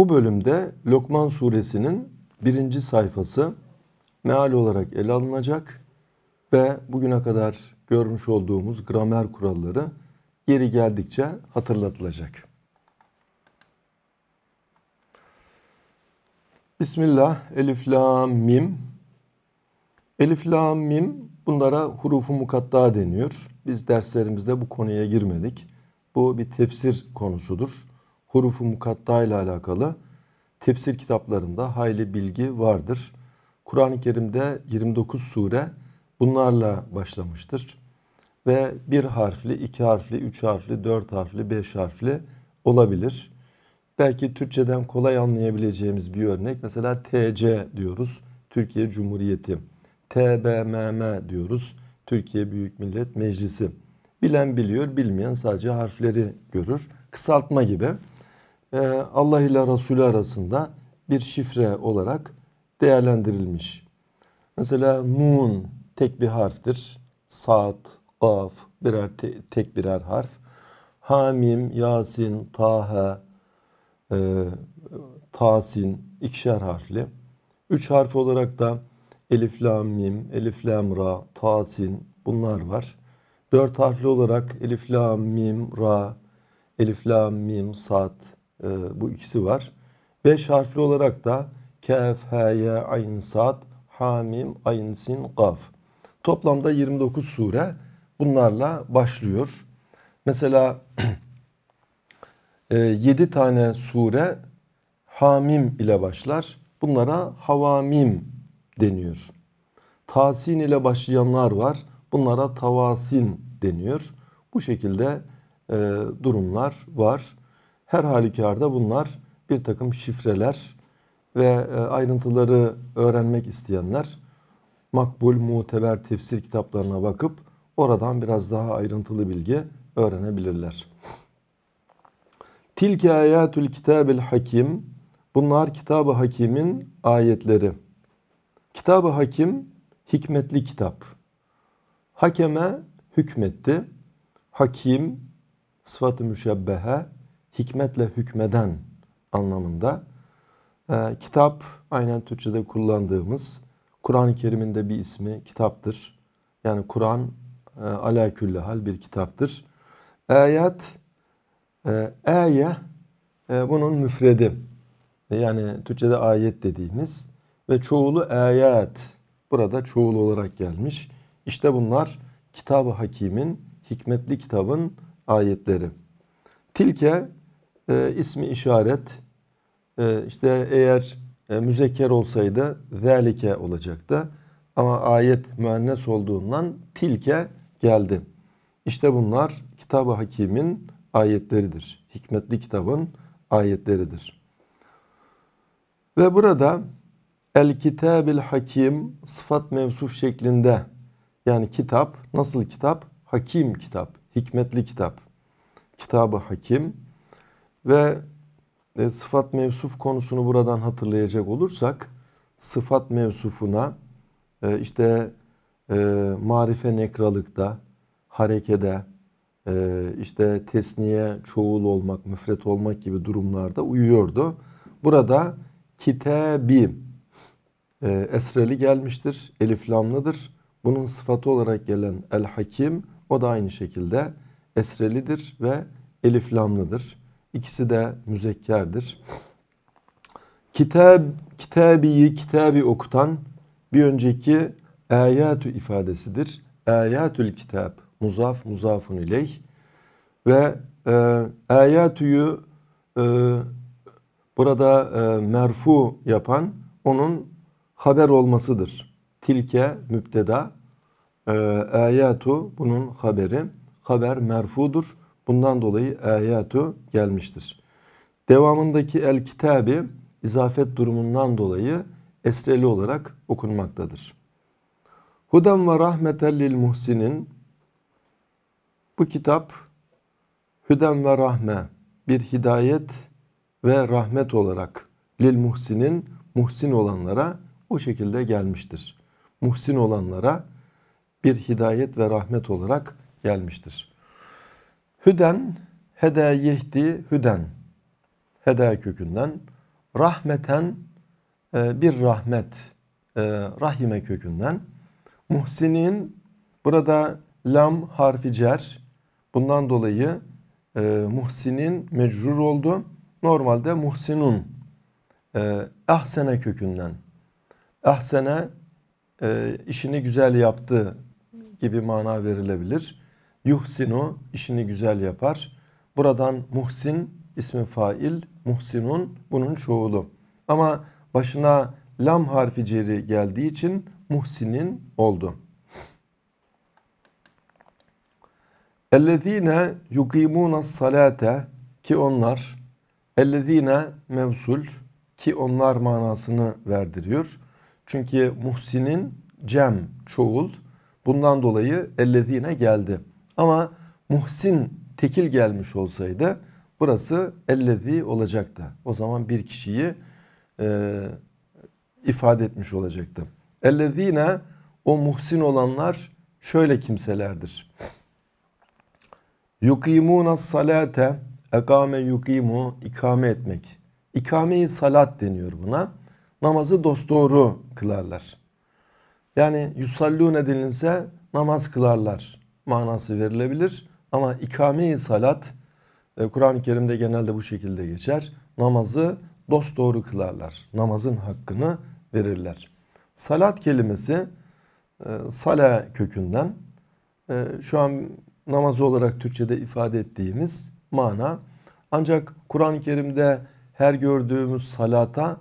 Bu bölümde Lokman suresinin birinci sayfası meal olarak ele alınacak ve bugüne kadar görmüş olduğumuz gramer kuralları geri geldikçe hatırlatılacak. Bismillah, Elif, La, Mim. Elif, La, Mim bunlara hurufu mukatta deniyor. Biz derslerimizde bu konuya girmedik. Bu bir tefsir konusudur hurufu mukatta ile alakalı tefsir kitaplarında hayli bilgi vardır. Kur'an-ı Kerim'de 29 sure bunlarla başlamıştır. Ve bir harfli, iki harfli, üç harfli, dört harfli, beş harfli olabilir. Belki Türkçeden kolay anlayabileceğimiz bir örnek. Mesela TC diyoruz. Türkiye Cumhuriyeti. TBMM diyoruz. Türkiye Büyük Millet Meclisi. Bilen biliyor, bilmeyen sadece harfleri görür. Kısaltma gibi. Ee, Allah ile Resulü arasında bir şifre olarak değerlendirilmiş. Mesela nun tek bir harftir. Saat, gaf birer te, tek birer harf. Hamim, Yasin, Taha, e, Tasin ikişer harfli. Üç harf olarak da Elif, Lam, Mim, Elif, Lam, Ra, Tasin bunlar var. Dört harfli olarak Elif, Lam, Mim, Ra, Elif, Lam, Mim, Sat, e, bu ikisi var. Beş harfli olarak da kef, heye, ayn, sad, hamim, ayn, sin, gaf. Toplamda 29 sure bunlarla başlıyor. Mesela 7 e, tane sure hamim ile başlar. Bunlara havamim deniyor. Tasin ile başlayanlar var. Bunlara tavasin deniyor. Bu şekilde e, durumlar var her halükarda bunlar bir takım şifreler ve e, ayrıntıları öğrenmek isteyenler makbul, muteber tefsir kitaplarına bakıp oradan biraz daha ayrıntılı bilgi öğrenebilirler. Tilke ayatül kitabil hakim. Bunlar kitabı hakimin ayetleri. Kitabı hakim hikmetli kitap. Hakeme hükmetti. Hakim sıfatı müşebbehe hikmetle hükmeden anlamında. E, kitap aynen Türkçe'de kullandığımız Kur'an-ı Kerim'in de bir ismi kitaptır. Yani Kur'an e, ala külli hal bir kitaptır. Ayet, e, aye e, bunun müfredi. Yani Türkçe'de ayet dediğimiz ve çoğulu ayet burada çoğul olarak gelmiş. İşte bunlar kitab Hakim'in, hikmetli kitabın ayetleri. Tilke e, ismi işaret e, işte eğer e, müzekker olsaydı zelike olacaktı. Ama ayet müennes olduğundan tilke geldi. İşte bunlar kitab hakimin ayetleridir. Hikmetli kitabın ayetleridir. Ve burada el kitabil hakim sıfat mevsuf şeklinde yani kitap nasıl kitap? Hakim kitap, hikmetli kitap. Kitabı hakim ve e, sıfat mevsuf konusunu buradan hatırlayacak olursak sıfat mevsufuna e, işte e, marife nekralıkta, harekede, e, işte tesniye çoğul olmak, müfret olmak gibi durumlarda uyuyordu. Burada kitabi e, esreli gelmiştir, eliflamlıdır. Bunun sıfatı olarak gelen el hakim o da aynı şekilde esrelidir ve eliflamlıdır. İkisi de müzekkerdir. Kitab, kitabiyi kitabi okutan bir önceki ayatü ifadesidir. Ayatül kitap muzaf muzafun ileyh ve e, ayatüyü e, burada e, merfu yapan onun haber olmasıdır. Tilke müpteda e, ayatu bunun haberi haber merfudur. Bundan dolayı ayatu gelmiştir. Devamındaki el kitabi izafet durumundan dolayı esreli olarak okunmaktadır. Huden ve rahmeten lil muhsinin bu kitap hüden ve rahme bir hidayet ve rahmet olarak lil muhsinin muhsin olanlara o şekilde gelmiştir. Muhsin olanlara bir hidayet ve rahmet olarak gelmiştir. Hüden, hede yehdi hüden. Hede kökünden. Rahmeten, e, bir rahmet. E, rahime kökünden. Muhsinin, burada lam harfi cer. Bundan dolayı e, muhsinin mecrur oldu. Normalde muhsinun. E, ahsene kökünden. Ahsene e, işini güzel yaptı gibi mana verilebilir. Yuhsinu işini güzel yapar. Buradan muhsin ismi fail, muhsinun bunun çoğulu. Ama başına lam harfi ceri geldiği için muhsinin oldu. Ellezine yukimuna salate ki onlar ellezine mevsul ki onlar manasını verdiriyor. Çünkü muhsinin cem çoğul bundan dolayı ellezine geldi. Ama Muhsin tekil gelmiş olsaydı burası ellezi olacaktı. O zaman bir kişiyi e, ifade etmiş olacaktı. Ellezine o muhsin olanlar şöyle kimselerdir. Yukimuna salate ekame yukimu ikame etmek. İkame-i salat deniyor buna. Namazı dosdoğru kılarlar. Yani yusallune denilinse namaz kılarlar manası verilebilir. Ama ikame-i salat e, Kur'an-ı Kerim'de genelde bu şekilde geçer. Namazı dost doğru kılarlar. Namazın hakkını verirler. Salat kelimesi e, sala kökünden e, şu an namazı olarak Türkçe'de ifade ettiğimiz mana. Ancak Kur'an-ı Kerim'de her gördüğümüz salata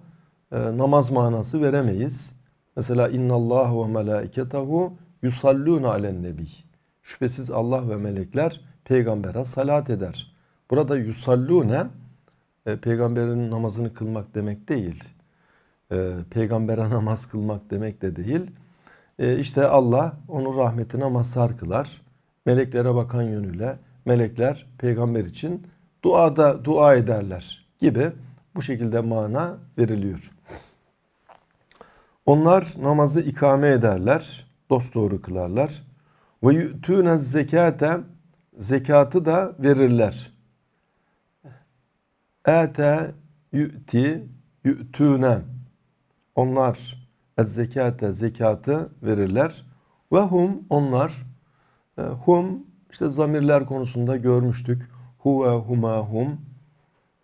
namaz manası veremeyiz. Mesela inna Allah ve melâiketehu yusallûne alen nebiyy. Şüphesiz Allah ve melekler peygambere salat eder. Burada yusallune e, peygamberin namazını kılmak demek değil. E, peygambere namaz kılmak demek de değil. E, işte Allah onu rahmetine mazhar kılar. Meleklere bakan yönüyle melekler peygamber için duada dua ederler gibi bu şekilde mana veriliyor. Onlar namazı ikame ederler, dosdoğru kılarlar. Ve yu'tûne zekate zekatı da verirler. Ete yu'ti yu'tûne onlar ez zekatı verirler. Ve hum onlar e, hum işte zamirler konusunda görmüştük. Huve huma hum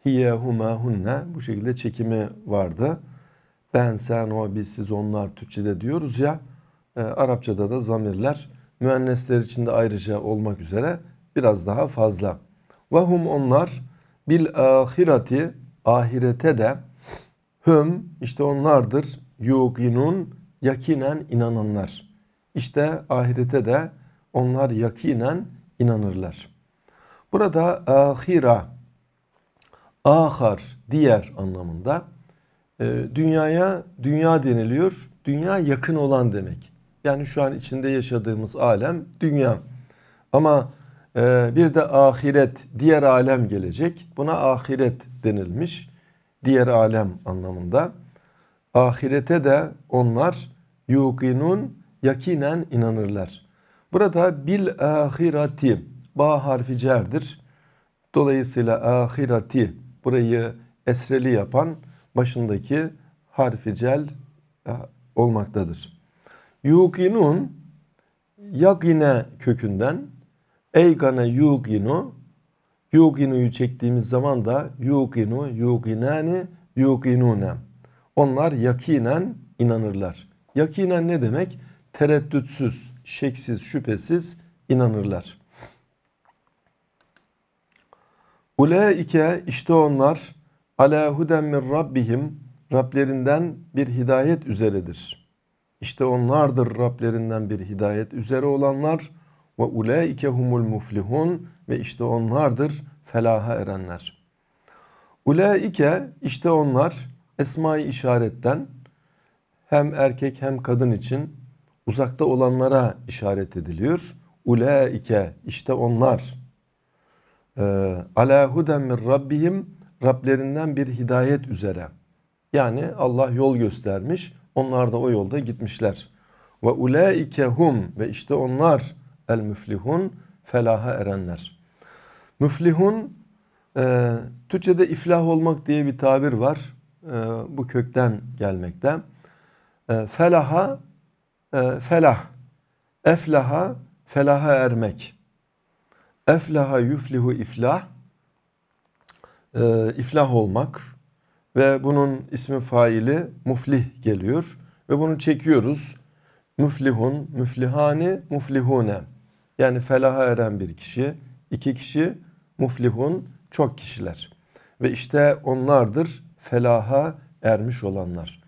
hiye huma hunne bu şekilde çekimi vardı. Ben, sen, o, biz, siz, onlar Türkçe'de diyoruz ya. E, Arapçada da zamirler için de ayrıca olmak üzere biraz daha fazla. Ve hum onlar bil ahireti ahirete de hüm işte onlardır yuqinun yakinen inananlar. İşte ahirete de onlar yakinen inanırlar. Burada ahira ahar diğer anlamında e, dünyaya dünya deniliyor. Dünya yakın olan demek. Yani şu an içinde yaşadığımız alem dünya. Ama e, bir de ahiret, diğer alem gelecek. Buna ahiret denilmiş. Diğer alem anlamında. Ahirete de onlar yukinun yakinen inanırlar. Burada bil ahirati ba harfi cerdir. Dolayısıyla ahirati burayı esreli yapan başındaki harfi cel e, olmaktadır. Yukinun yakine kökünden eykane yukinu yukinu'yu çektiğimiz zaman da yukinu, yukinani, yukinune. Onlar yakinen inanırlar. Yakinen ne demek? Tereddütsüz, şeksiz, şüphesiz inanırlar. Uleike işte onlar ala huden min rabbihim Rablerinden bir hidayet üzeredir.'' İşte onlardır Rablerinden bir hidayet üzere olanlar ve ulaike humul muflihun ve işte onlardır felaha erenler. Ulaike işte onlar esma-i işaretten hem erkek hem kadın için uzakta olanlara işaret ediliyor. Ulaike işte onlar ee, ala huden min rabbihim Rablerinden bir hidayet üzere. Yani Allah yol göstermiş onlar da o yolda gitmişler. Ve ulaike hum ve işte onlar el müflihun felaha erenler. Müflihun e, Türkçe'de iflah olmak diye bir tabir var. E, bu kökten gelmekte. E, felaha e, felah. Eflaha felaha ermek. Eflaha yuflihu iflah. E, iflah olmak ve bunun ismi faili muflih geliyor ve bunu çekiyoruz. Müflihun, müflihani, muflihune. Yani felaha eren bir kişi, iki kişi, muflihun çok kişiler. Ve işte onlardır felaha ermiş olanlar.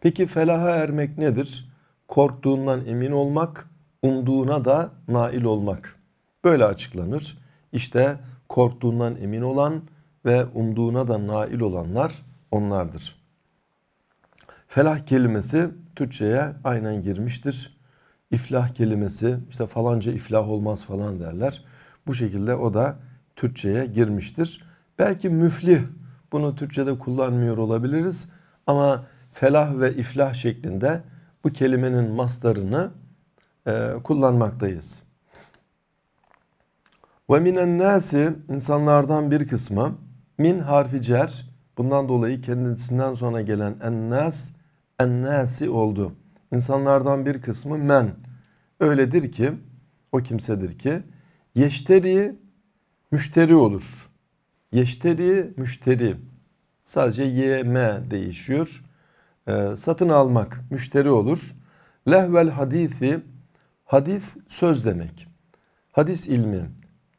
Peki felaha ermek nedir? Korktuğundan emin olmak, umduğuna da nail olmak. Böyle açıklanır. İşte korktuğundan emin olan ve umduğuna da nail olanlar onlardır. Felah kelimesi Türkçe'ye aynen girmiştir. İflah kelimesi işte falanca iflah olmaz falan derler. Bu şekilde o da Türkçe'ye girmiştir. Belki müflih bunu Türkçe'de kullanmıyor olabiliriz ama felah ve iflah şeklinde bu kelimenin maslarını e, kullanmaktayız. Ve minen nasi insanlardan bir kısmı min harfi cer Bundan dolayı kendisinden sonra gelen ennas ennasi oldu. İnsanlardan bir kısmı men. Öyledir ki o kimsedir ki yeşteri müşteri olur. Yeşteri müşteri. Sadece yeme değişiyor. E, satın almak müşteri olur. Lehvel hadisi hadis söz demek. Hadis ilmi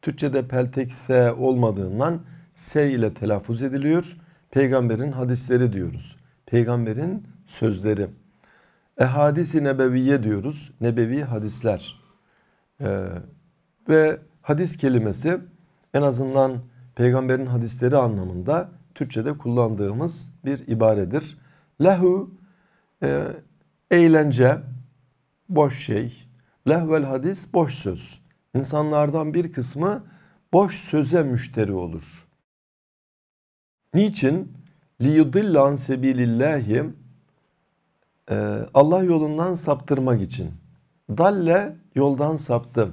Türkçe'de peltekse olmadığından S ile telaffuz ediliyor. Peygamberin hadisleri diyoruz. Peygamberin sözleri. Ehadisi nebeviye diyoruz. Nebevi hadisler. Ee, ve hadis kelimesi en azından peygamberin hadisleri anlamında Türkçe'de kullandığımız bir ibaredir. Lehu e, eğlence, boş şey. Lehvel hadis boş söz. İnsanlardan bir kısmı boş söze müşteri olur. Niçin? لِيُضِلَّ عَنْ سَب۪يلِ Allah yolundan saptırmak için. Dalle yoldan saptı.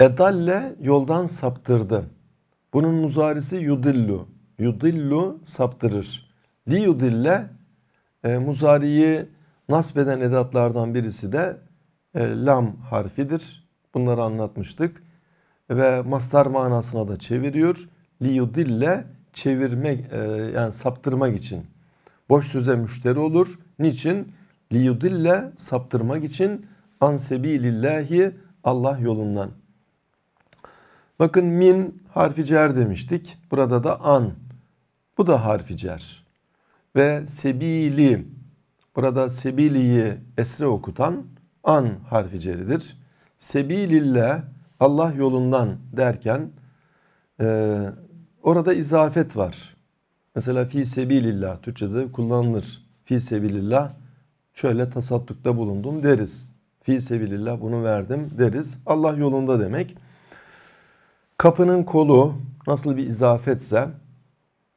Edalle e, yoldan saptırdı. Bunun muzarisi yudillu. Yudillu saptırır. Li yudille e, muzariyi nasbeden edatlardan birisi de e, lam harfidir. Bunları anlatmıştık. Ve mastar manasına da çeviriyor li yudille çevirmek e, yani saptırmak için. Boş söze müşteri olur. Niçin? Li saptırmak için ansebilillahi Allah yolundan. Bakın min harfi cer demiştik. Burada da an. Bu da harfi cer. Ve sebili. Burada sebiliyi esre okutan an harfi ceridir. Sebilillah Allah yolundan derken e, Orada izafet var. Mesela fi sebilillah Türkçe'de kullanılır. Fi sebilillah şöyle tasaddukta bulundum deriz. Fi sebilillah bunu verdim deriz. Allah yolunda demek. Kapının kolu nasıl bir izafetse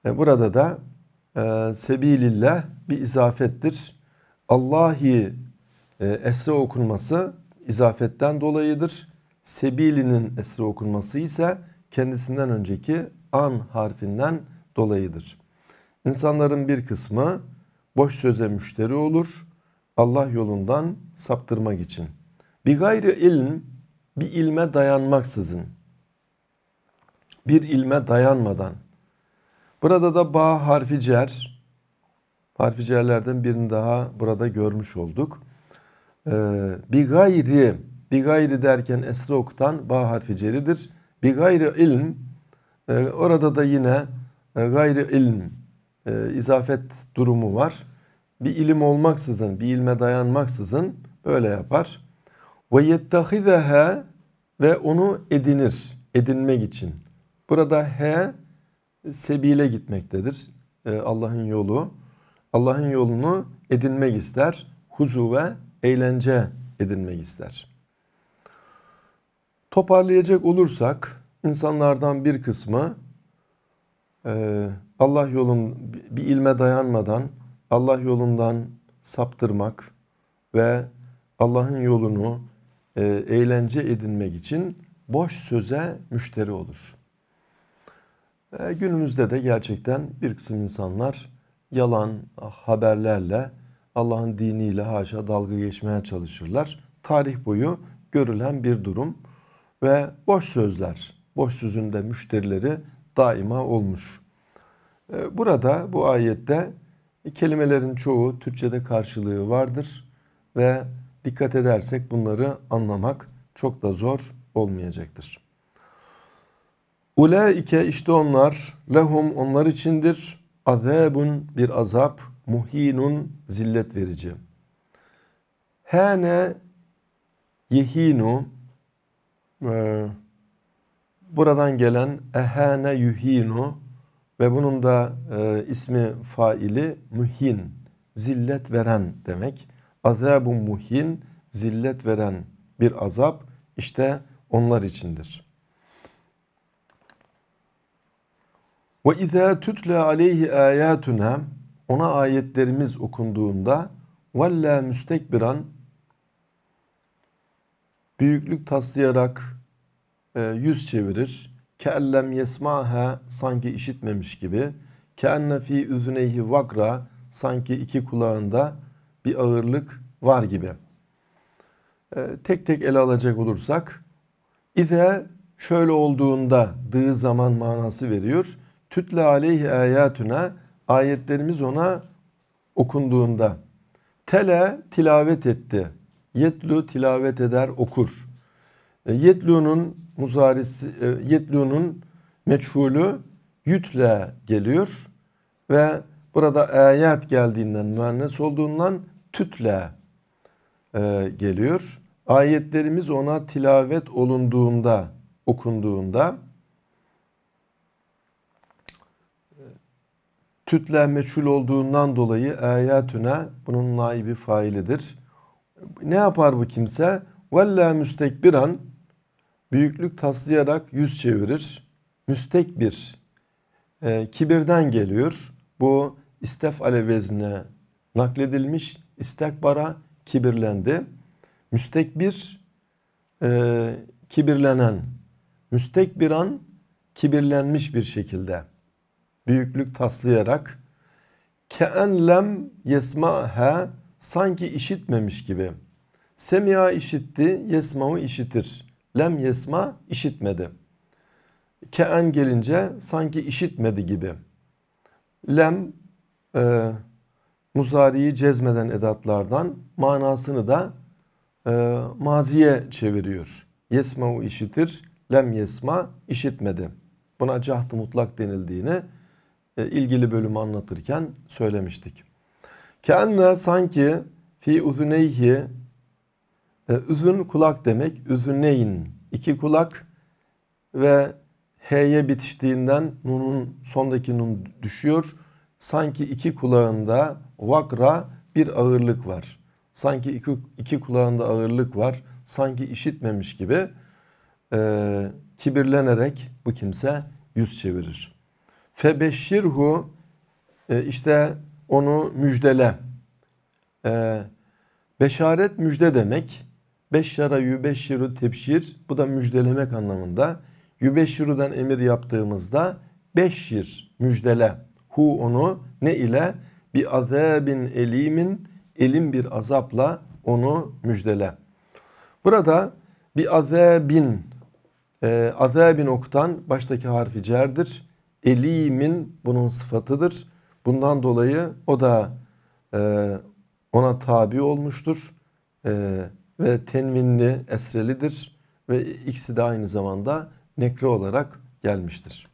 e, burada da e, sebilillah bir izafettir. Allahi e, esre okunması izafetten dolayıdır. Sebilinin esra okunması ise kendisinden önceki an harfinden dolayıdır. İnsanların bir kısmı boş söze müşteri olur Allah yolundan saptırmak için. Bir gayri ilm bir ilme dayanmaksızın bir ilme dayanmadan burada da ba harfi cer harfi cerlerden birini daha burada görmüş olduk. Ee, bir gayri bir gayri derken esra okutan ba harfi ceridir. Bir gayri ilm e, orada da yine e, gayri ilm e, izafet durumu var. Bir ilim olmaksızın, bir ilme dayanmaksızın böyle yapar. Ve yettehizehe ve onu edinir, edinmek için. Burada he sebile gitmektedir. E, Allah'ın yolu. Allah'ın yolunu edinmek ister. Huzu ve eğlence edinmek ister. Toparlayacak olursak insanlardan bir kısmı e, Allah yolun bir ilme dayanmadan Allah yolundan saptırmak ve Allah'ın yolunu e, eğlence edinmek için boş söze müşteri olur. E, günümüzde de gerçekten bir kısım insanlar yalan haberlerle Allah'ın diniyle haşa dalga geçmeye çalışırlar. Tarih boyu görülen bir durum ve boş sözler boş sözünde müşterileri daima olmuş. Ee, burada bu ayette kelimelerin çoğu Türkçe'de karşılığı vardır ve dikkat edersek bunları anlamak çok da zor olmayacaktır. Ulaike işte onlar lehum onlar içindir azabun bir azap muhinun zillet verici. Hane yehinu e, Buradan gelen ehane yuhinu ve bunun da e, ismi faili muhin, zillet veren demek. Azabun muhin, zillet veren bir azap işte onlar içindir. Ve izâ tütle aleyhi âyâtuna ona ayetlerimiz okunduğunda valla müstekbiran büyüklük taslayarak e, yüz çevirir. Keellem yesmaha sanki işitmemiş gibi. Keenne fi üzüneyhi vakra sanki iki kulağında bir ağırlık var gibi. E, tek tek ele alacak olursak İze şöyle olduğunda dığı zaman manası veriyor. Tütle aleyhi ayatuna ayetlerimiz ona okunduğunda. Tele tilavet etti. Yetlu tilavet eder okur. E, Yetlu'nun muzarisi e, Yetlu'nun meçhulü yütle geliyor ve burada ayet geldiğinden mühennes olduğundan tütle e, geliyor. Ayetlerimiz ona tilavet olunduğunda okunduğunda tütle meçhul olduğundan dolayı ayetüne bunun naibi failidir. Ne yapar bu kimse? Vella müstekbiran büyüklük taslayarak yüz çevirir. Müstekbir e, kibirden geliyor. Bu istef alevezine nakledilmiş istekbara kibirlendi. Müstekbir e, kibirlenen, an kibirlenmiş bir şekilde büyüklük taslayarak ke'en lem yesma'ha sanki işitmemiş gibi. Semia işitti, yesma'u işitir. Lem yesma işitmedi. Ke'en gelince sanki işitmedi gibi. Lem e, muzariyi cezmeden edatlardan manasını da e, maziye çeviriyor. Yesma Yesma'u işitir, lem yesma işitmedi. Buna caht mutlak denildiğini e, ilgili bölümü anlatırken söylemiştik. Keenne sanki fi uzuneyhi ee, üzün kulak demek. Üzüneyn. iki kulak ve H'ye bitiştiğinden Nun'un sondaki Nun düşüyor. Sanki iki kulağında vakra bir ağırlık var. Sanki iki, iki kulağında ağırlık var. Sanki işitmemiş gibi e, kibirlenerek bu kimse yüz çevirir. Febeşşirhu e, işte onu müjdele. E, beşaret müjde demek. Beşşara yübeşşiru tebşir bu da müjdelemek anlamında. Yübeşşiru'dan emir yaptığımızda beşşir müjdele. Hu onu ne ile? Bir azabin elimin elim bir azapla onu müjdele. Burada bir azabin e, azabin oktan baştaki harfi cerdir. Elimin bunun sıfatıdır. Bundan dolayı o da e, ona tabi olmuştur. E, ve tenvinli esrelidir ve ikisi de aynı zamanda nekre olarak gelmiştir.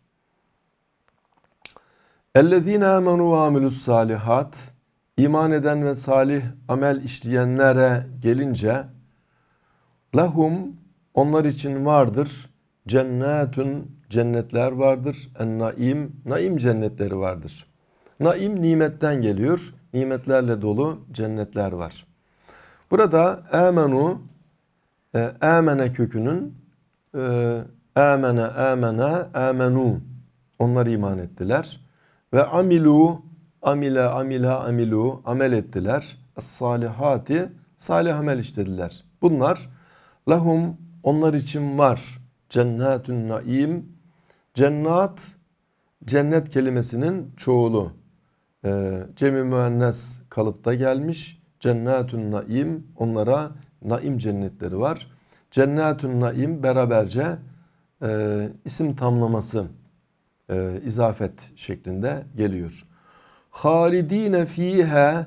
اَلَّذ۪ينَ اَمَنُوا وَعَمِلُوا salihat iman eden ve salih amel işleyenlere gelince lahum onlar için vardır cennetün cennetler vardır en naim naim cennetleri vardır naim nimetten geliyor nimetlerle dolu cennetler var Burada amenu e, amene kökünün e, amene amene amenu onlar iman ettiler ve amilu amile amila amilu amel ettiler. Salihati salih amel işlediler. Bunlar lahum onlar için var. Cennetün naim cennet cennet kelimesinin çoğulu. E, Cemi müennes kalıpta gelmiş. Cennetün naim onlara naim cennetleri var. Cennetün naim beraberce e, isim tamlaması e, izafet şeklinde geliyor. Halidine fihe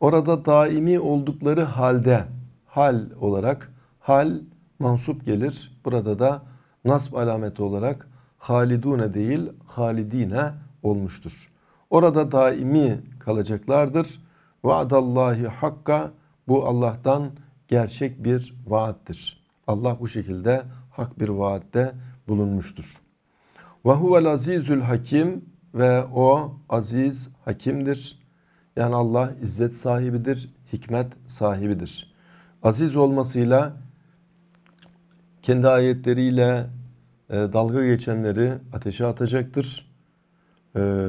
orada daimi oldukları halde hal olarak hal mansup gelir. Burada da nasb alameti olarak halidune değil halidine olmuştur. Orada daimi kalacaklardır. Vaadallahi hakka bu Allah'tan gerçek bir vaattir. Allah bu şekilde hak bir vaatte bulunmuştur. Ve huvel azizül hakim ve o aziz hakimdir. Yani Allah izzet sahibidir, hikmet sahibidir. Aziz olmasıyla kendi ayetleriyle e, dalga geçenleri ateşe atacaktır. E,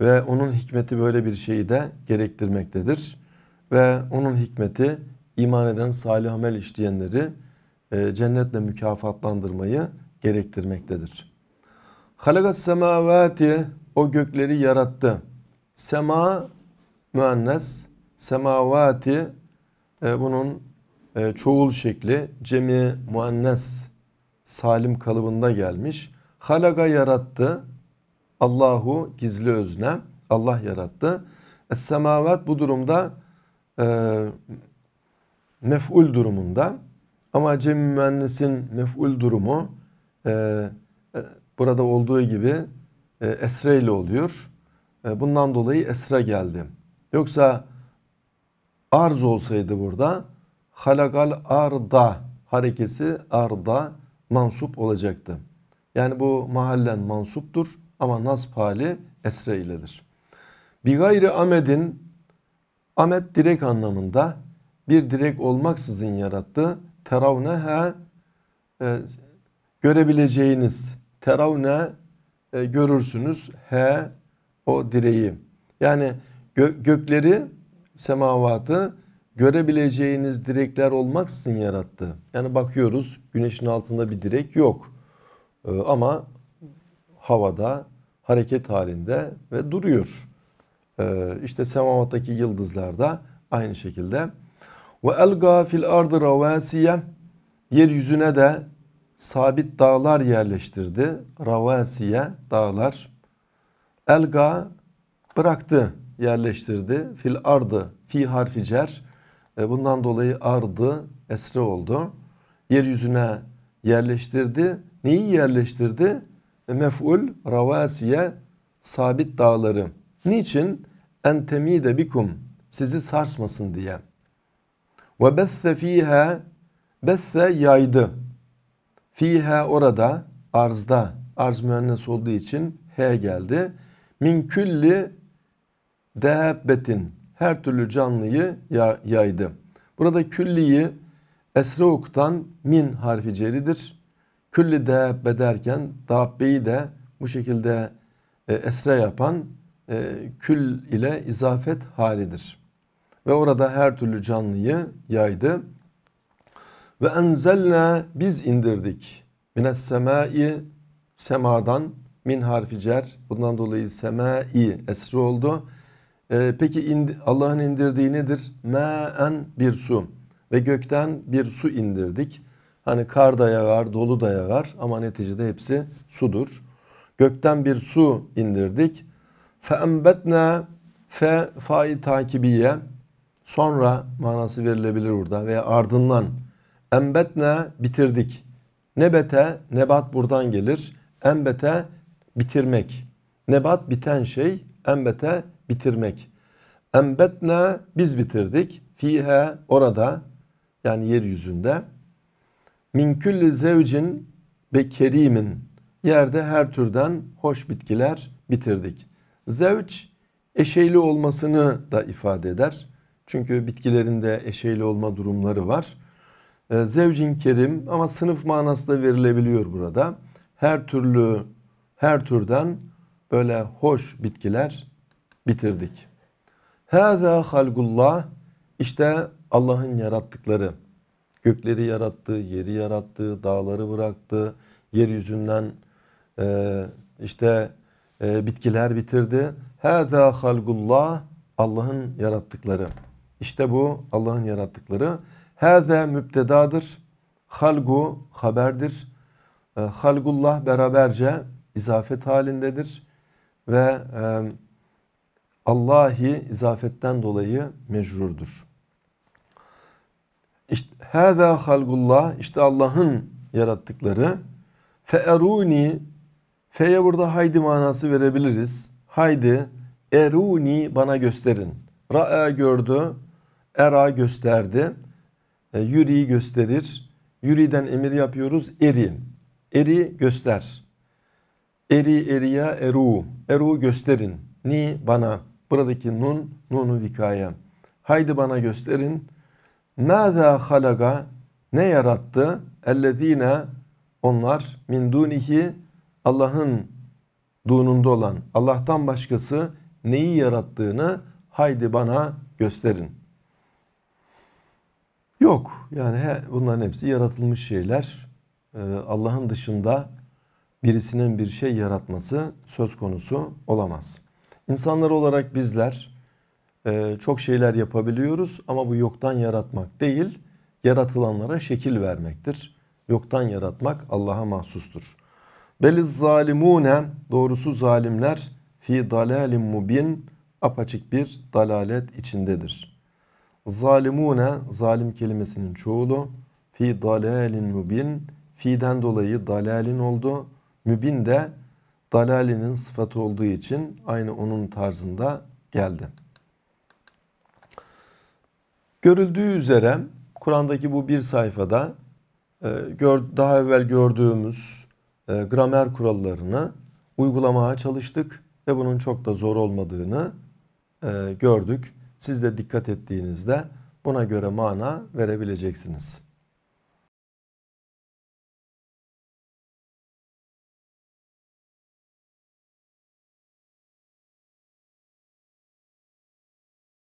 ve onun hikmeti böyle bir şeyi de gerektirmektedir. Ve onun hikmeti iman eden salih amel işleyenleri e, cennetle mükafatlandırmayı gerektirmektedir. Halakas semavati o gökleri yarattı. Sema müennes, semavati e, bunun e, çoğul şekli cemi muennes salim kalıbında gelmiş. Halaga yarattı. Allahu gizli özne. Allah yarattı. Es-semavat bu durumda e, mef'ul durumunda. Ama Cem mühendisin mef'ul durumu e, e, burada olduğu gibi e, esre ile oluyor. E, bundan dolayı esre geldi. Yoksa arz olsaydı burada Halagal arda harekesi arda mansup olacaktı. Yani bu mahallen mansuptur ama nasb hali esre iledir. Bi gayri amedin amed direk anlamında bir direk olmaksızın yarattı. Teravnehe e, görebileceğiniz teravne e, görürsünüz he o direği. Yani gö gökleri semavatı görebileceğiniz direkler olmaksızın yarattı. Yani bakıyoruz güneşin altında bir direk yok. Ee, ama havada hareket halinde ve duruyor. Ee, işte işte semavattaki yıldızlar da aynı şekilde. Ve elga fil ardı ravasiye yeryüzüne de sabit dağlar yerleştirdi. Ravasiye dağlar. Elga bıraktı, yerleştirdi. Fil ardı, fi harfi cer. bundan dolayı ardı esre oldu. Yeryüzüne yerleştirdi. Neyi yerleştirdi? mef'ul ravasiye sabit dağları. Niçin? Entemide bikum sizi sarsmasın diye. Ve bethe fiha bethe yaydı. Fiha orada arzda arz mühennes olduğu için he geldi. Min külli dehebbetin her türlü canlıyı yaydı. Burada külliyi Esra okutan min harfi ceridir külli de bederken dabbeyi de bu şekilde e, esre yapan e, kül ile izafet halidir. Ve orada her türlü canlıyı yaydı. Ve enzelne biz indirdik. Mines semai semadan min harfi cer. Bundan dolayı semai esri oldu. Ee, peki indi, Allah'ın indirdiği nedir? Ma'en bir su ve gökten bir su indirdik. Hani kar da yağar, dolu da yağar ama neticede hepsi sudur. Gökten bir su indirdik. Fe embetne fe fai takibiye sonra manası verilebilir burada veya ardından embetne bitirdik. Nebete nebat buradan gelir. Embete bitirmek. Nebat biten şey embete bitirmek. Embetne biz bitirdik. Fihe orada yani yeryüzünde min külli zevcin ve kerimin yerde her türden hoş bitkiler bitirdik. Zevç eşeyli olmasını da ifade eder. Çünkü bitkilerinde de eşeyli olma durumları var. Ee, zevcin kerim ama sınıf manası da verilebiliyor burada. Her türlü her türden böyle hoş bitkiler bitirdik. Hâzâ halgullah işte Allah'ın yarattıkları. Gökleri yarattı, yeri yarattı, dağları bıraktı. Yeryüzünden e, işte e, bitkiler bitirdi. Hâzâ halgullah Allah'ın yarattıkları. İşte bu Allah'ın yarattıkları. Hâzâ müptedadır. Halgu haberdir. E, halgullah beraberce izafet halindedir. Ve e, Allahi izafetten dolayı mecrurdur. İşte hâzâ halgullah işte Allah'ın yarattıkları Fe eruni feye burada haydi manası verebiliriz. Haydi eruni bana gösterin. Ra'a gördü, era gösterdi. E, yuri gösterir. Yuriden emir yapıyoruz. Eri. Eri göster. Eri eriya eru. Eru gösterin. Ni bana. Buradaki nun, nunu vikaya. Haydi bana gösterin. Mâzâ halaga ne yarattı? Ellezîne onlar min dunihi Allah'ın dununda olan Allah'tan başkası neyi yarattığını haydi bana gösterin. Yok yani he, bunların hepsi yaratılmış şeyler. Ee, Allah'ın dışında birisinin bir şey yaratması söz konusu olamaz. İnsanlar olarak bizler ee, çok şeyler yapabiliyoruz ama bu yoktan yaratmak değil, yaratılanlara şekil vermektir. Yoktan yaratmak Allah'a mahsustur. Beliz zalimune doğrusu zalimler fi dalalim mubin apaçık bir dalalet içindedir. Zalimune zalim kelimesinin çoğulu fi dalalin mubin fi'den dolayı dalalin oldu. Mübin de dalalinin sıfatı olduğu için aynı onun tarzında geldi. Görüldüğü üzere Kur'an'daki bu bir sayfada e, daha evvel gördüğümüz e, gramer kurallarını uygulamaya çalıştık ve bunun çok da zor olmadığını e, gördük. Siz de dikkat ettiğinizde buna göre mana verebileceksiniz.